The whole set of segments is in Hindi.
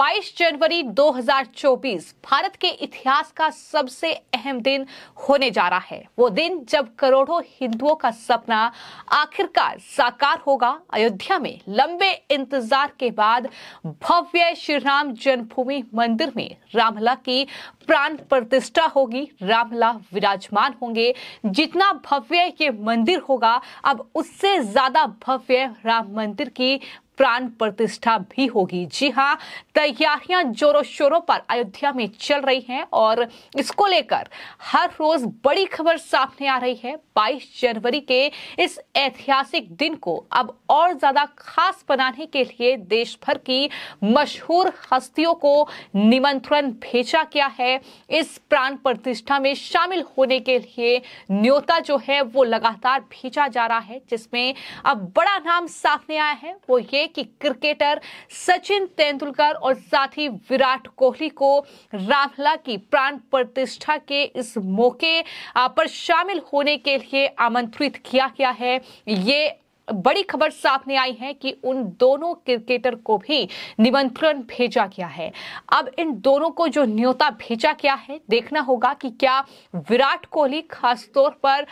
22 जनवरी 2024 भारत के इतिहास का सबसे अहम दिन होने जा रहा है वो दिन जब करोड़ों हिंदुओं का सपना आखिरकार साकार होगा अयोध्या में लंबे इंतजार के बाद भव्य श्री राम जन्मभूमि मंदिर में रामला की प्राण प्रतिष्ठा होगी रामला विराजमान होंगे जितना भव्य ये मंदिर होगा अब उससे ज्यादा भव्य राम मंदिर की प्राण प्रतिष्ठा भी होगी जी हाँ तैयारियां जोरों शोरों पर अयोध्या में चल रही हैं और इसको लेकर हर रोज बड़ी खबर सामने आ रही है 22 जनवरी के इस ऐतिहासिक दिन को अब और ज्यादा खास बनाने के लिए देश भर की मशहूर हस्तियों को निमंत्रण भेजा गया है इस प्राण प्रतिष्ठा में शामिल होने के लिए न्योता जो है वो लगातार भेजा जा रहा है जिसमें अब बड़ा नाम सामने आया है वो ये कि क्रिकेटर सचिन तेंदुलकर और साथ ही विराट कोहली को रामला की प्राण प्रतिष्ठा के इस मौके पर शामिल होने के लिए आमंत्रित किया गया है ये बड़ी खबर सामने आई है कि उन दोनों क्रिकेटर को भी निमंत्रण भेजा गया है अब इन दोनों को जो न्योता भेजा गया है देखना होगा कि क्या विराट कोहली खासतौर पर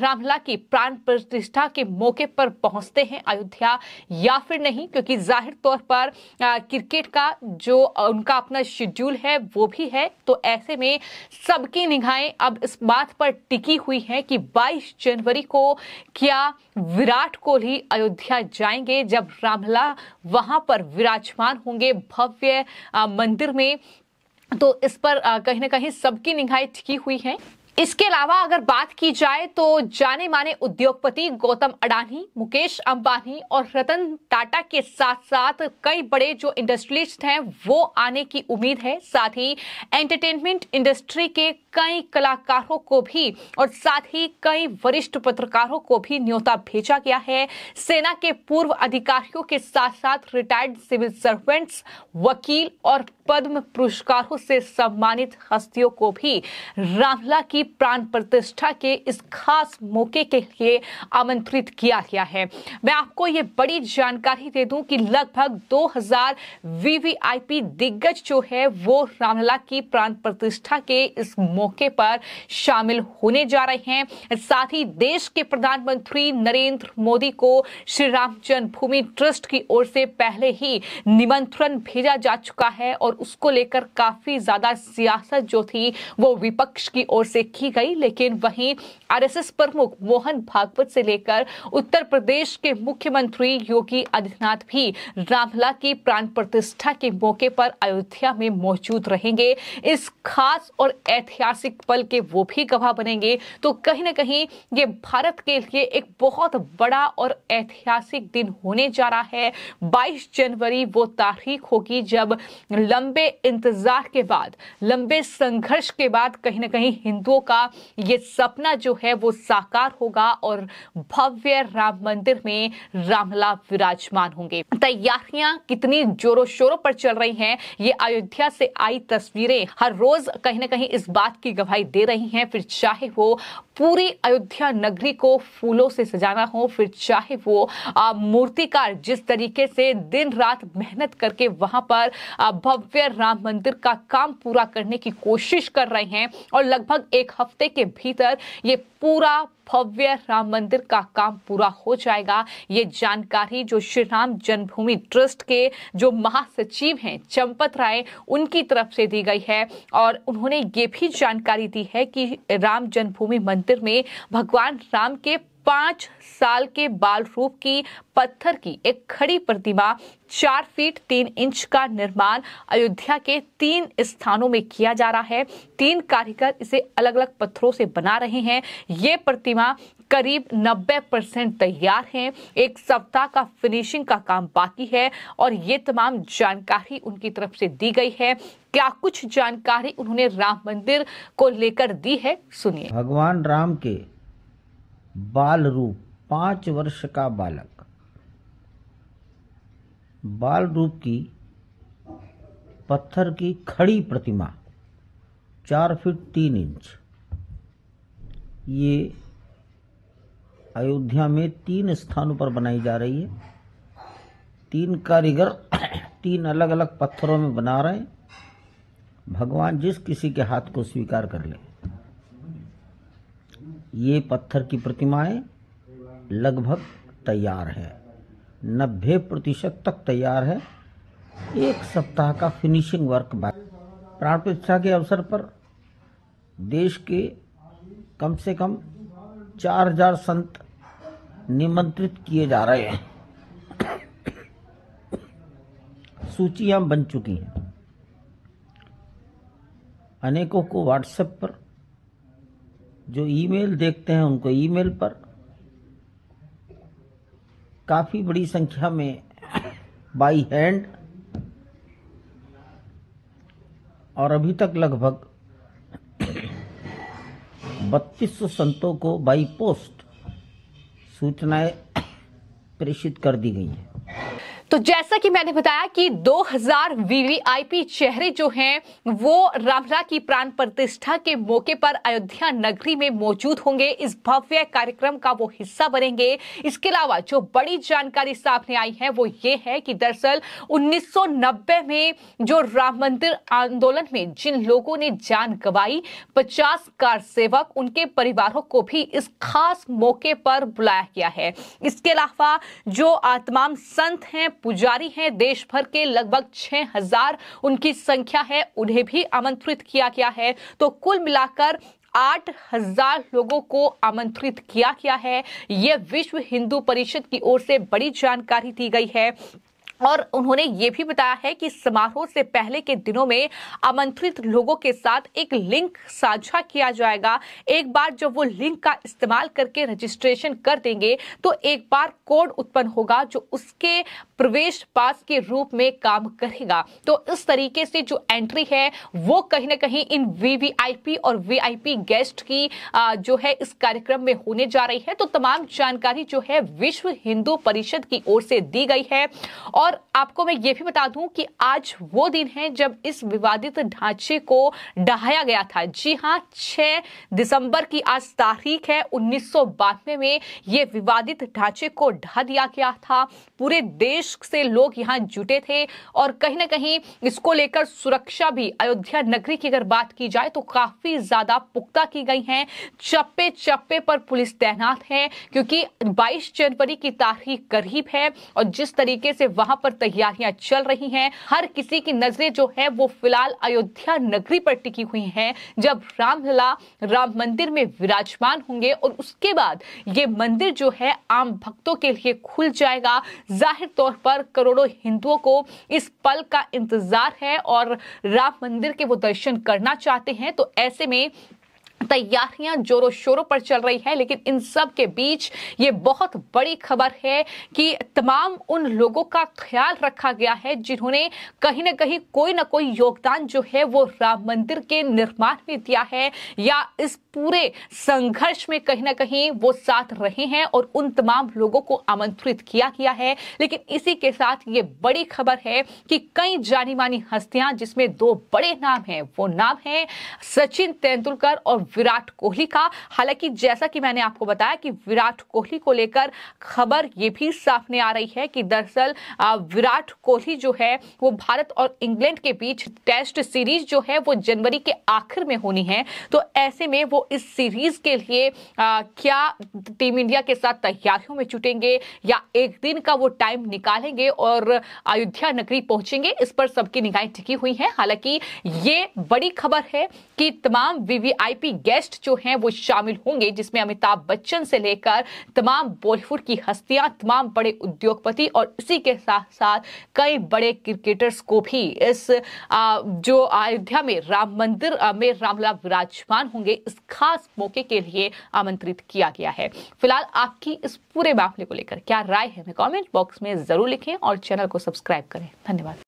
रामला की प्राण प्रतिष्ठा के मौके पर पहुंचते हैं अयोध्या या फिर नहीं क्योंकि जाहिर तौर पर क्रिकेट का जो उनका अपना शेड्यूल है वो भी है तो ऐसे में सबकी निगाहें अब इस बात पर टिकी हुई है कि 22 जनवरी को क्या विराट कोहली बिल्कुल ही अयोध्या जाएंगे जब रामला वहां पर विराजमान होंगे भव्य मंदिर में तो इस पर कहीं ना कहीं सबकी निगाहें टिकी हुई हैं इसके अलावा अगर बात की जाए तो जाने माने उद्योगपति गौतम अडानी मुकेश अंबानी और रतन टाटा के साथ साथ कई बड़े जो इंडस्ट्रियलिस्ट हैं वो आने की उम्मीद है साथ ही एंटरटेनमेंट इंडस्ट्री के कई कलाकारों को भी और साथ ही कई वरिष्ठ पत्रकारों को भी न्योता भेजा गया है सेना के पूर्व अधिकारियों के साथ साथ रिटायर्ड सिविल सर्वेंट्स वकील और पद्म पुरस्कारों से सम्मानित हस्तियों को भी रामला की प्राण प्रतिष्ठा के इस खास मौके के लिए आमंत्रित किया गया है मैं आपको ये बड़ी जानकारी दे दूं कि लगभग 2000 वीवीआईपी दिग्गज जो है वो रामला की प्राण प्रतिष्ठा के इस मौके पर शामिल होने जा रहे हैं साथ ही देश के प्रधानमंत्री नरेंद्र मोदी को श्री राम जन्मभूमि ट्रस्ट की ओर से पहले ही निमंत्रण भेजा जा चुका है और उसको लेकर काफी ज्यादा सियासत जो थी वो विपक्ष की ओर से की गई लेकिन वहीं आरएसएस प्रमुख मोहन भागवत से लेकर उत्तर प्रदेश के मुख्यमंत्री योगी आदित्यनाथ भी रामला की प्राण प्रतिष्ठा के मौके पर अयोध्या में मौजूद रहेंगे इस खास और ऐतिहासिक ऐतिहासिक पल के वो भी गवाह बनेंगे तो कहीं ना कहीं ये भारत के लिए एक बहुत बड़ा और ऐतिहासिक दिन होने जा रहा है 22 जनवरी वो तारीख होगी जब लंबे इंतजार के बाद लंबे संघर्ष के बाद कहीं ना कहीं हिंदुओं का ये सपना जो है वो साकार होगा और भव्य राम मंदिर में रामला विराजमान होंगे तैयारियां कितनी जोरों शोरों पर चल रही हैं ये अयोध्या से आई तस्वीरें हर रोज कहीं ना कहीं इस बात की गवाही दे रही हैं फिर चाहे वो पूरी अयोध्या नगरी को फूलों से सजाना हो फिर चाहे वो मूर्तिकार जिस तरीके से दिन रात मेहनत करके वहां पर भव्य राम मंदिर का काम पूरा करने की कोशिश कर रहे हैं और लगभग एक हफ्ते के भीतर ये पूरा भव्य राम मंदिर का काम पूरा हो जाएगा ये जानकारी जो श्री राम जन्मभूमि ट्रस्ट के जो महासचिव हैं चंपत राय उनकी तरफ से दी गई है और उन्होंने ये भी जानकारी दी है कि राम जन्मभूमि मंदिर मंदिर में भगवान राम के पांच साल के बाल रूप की पत्थर की एक खड़ी प्रतिमा चार फीट तीन इंच का निर्माण अयोध्या के तीन स्थानों में किया जा रहा है तीन कारीगर इसे अलग अलग पत्थरों से बना रहे हैं ये प्रतिमा करीब 90 परसेंट तैयार हैं एक सप्ताह का फिनिशिंग का काम बाकी है और ये तमाम जानकारी उनकी तरफ से दी गई है क्या कुछ जानकारी उन्होंने राम मंदिर को लेकर दी है सुनिए भगवान राम के बाल रूप पांच वर्ष का बालक बाल रूप की पत्थर की खड़ी प्रतिमा चार फीट तीन इंच ये अयोध्या में तीन स्थानों पर बनाई जा रही है तीन कारीगर तीन अलग अलग पत्थरों में बना रहे हैं भगवान जिस किसी के हाथ को स्वीकार कर ले ये पत्थर की प्रतिमाएं लगभग तैयार है नब्बे प्रतिशत तक तैयार है एक सप्ताह का फिनिशिंग वर्क बाद प्राण प्रतिष्ठा के अवसर पर देश के कम से कम चार हजार संत निमंत्रित किए जा रहे हैं सूचियां बन चुकी हैं अनेकों को व्हाट्सएप पर जो ईमेल देखते हैं उनको ईमेल पर काफ़ी बड़ी संख्या में बाई हैंड और अभी तक लगभग बत्तीस संतों को बाई पोस्ट सूचनाएं प्रेषित कर दी गई हैं तो जैसा कि मैंने बताया कि 2000 वीवीआईपी चेहरे जो हैं वो रामला की प्राण प्रतिष्ठा के मौके पर अयोध्या नगरी में मौजूद होंगे इस भव्य कार्यक्रम का वो हिस्सा बनेंगे इसके अलावा जो बड़ी जानकारी सामने आई है वो ये है कि दरअसल 1990 में जो राम मंदिर आंदोलन में जिन लोगों ने जान गंवाई पचास कार सेवक उनके परिवारों को भी इस खास मौके पर बुलाया गया है इसके अलावा जो आत्माम संत हैं पुजारी हैं देश भर के लगभग छह हजार उनकी संख्या है उन्हें भी आमंत्रित किया गया है तो कुल मिलाकर आठ हजार लोगों को आमंत्रित किया गया है यह विश्व हिंदू परिषद की ओर से बड़ी जानकारी दी गई है और उन्होंने ये भी बताया है कि समारोह से पहले के दिनों में आमंत्रित लोगों के साथ एक लिंक साझा किया जाएगा एक बार जब वो लिंक का इस्तेमाल करके रजिस्ट्रेशन कर देंगे तो एक बार कोड उत्पन्न होगा जो उसके प्रवेश पास के रूप में काम करेगा तो इस तरीके से जो एंट्री है वो कहीं ना कहीं इन वीवीआईपी और वीआईपी गेस्ट की जो है इस कार्यक्रम में होने जा रही है तो तमाम जानकारी जो है विश्व हिंदू परिषद की ओर से दी गई है और और आपको मैं ये भी बता दूं कि आज वो दिन है जब इस विवादित ढांचे को ढहाया गया था जी हाँ 6 दिसंबर की आज तारीख है उन्नीस में ये विवादित ढांचे को ढहा दिया गया था पूरे देश से लोग यहां जुटे थे और कहीं ना कहीं इसको लेकर सुरक्षा भी अयोध्या नगरी की अगर बात की जाए तो काफी ज्यादा पुख्ता की गई है चप्पे चप्पे पर पुलिस तैनात है क्योंकि बाईस जनवरी की तारीख करीब है और जिस तरीके से वहां पर तैयारियां चल रही हैं हर किसी की नजरें जो है वो फिलहाल अयोध्या नगरी पर टिकी हुई हैं जब रामलला राम मंदिर में विराजमान होंगे और उसके बाद ये मंदिर जो है आम भक्तों के लिए खुल जाएगा जाहिर तौर पर करोड़ों हिंदुओं को इस पल का इंतजार है और राम मंदिर के वो दर्शन करना चाहते हैं तो ऐसे में तैयारियां जोरों शोरों पर चल रही है लेकिन इन सब के बीच ये बहुत बड़ी खबर है कि तमाम उन लोगों का ख्याल रखा गया है जिन्होंने कहीं ना कहीं कोई ना कोई योगदान जो है वो राम मंदिर के निर्माण में दिया है या इस पूरे संघर्ष में कहीं ना कहीं वो साथ रहे हैं और उन तमाम लोगों को आमंत्रित किया गया है लेकिन इसी के साथ ये बड़ी खबर है कि कई जानी मानी हस्तियां जिसमें दो बड़े नाम हैं वो नाम है सचिन तेंदुलकर और विराट कोहली का हालांकि जैसा कि मैंने आपको बताया कि विराट कोहली को लेकर खबर ये भी सामने आ रही है कि दरअसल विराट कोहली जो है वो भारत और इंग्लैंड के बीच टेस्ट सीरीज जो है वो जनवरी के आखिर में होनी है तो ऐसे में वो इस सीरीज के लिए आ, क्या टीम इंडिया के साथ तैयारियों में जुटेंगे या एक दिन का वो टाइम निकालेंगे और अयोध्या नगरी पहुंचेंगे इस पर सबकी निगाहें टिकी हुई हैं हालांकि ये बड़ी खबर है कि तमाम वीवीआईपी गेस्ट जो हैं वो शामिल होंगे जिसमें अमिताभ बच्चन से लेकर तमाम बॉलीवुड की हस्तियां तमाम बड़े उद्योगपति और इसी के साथ साथ कई बड़े क्रिकेटर्स को भी इस जो अयोध्या में राम मंदिर में रामला विराजमान होंगे इस खास मौके के लिए आमंत्रित किया गया है फिलहाल आपकी इस पूरे मामले को लेकर क्या राय है हमें कमेंट बॉक्स में जरूर लिखें और चैनल को सब्सक्राइब करें धन्यवाद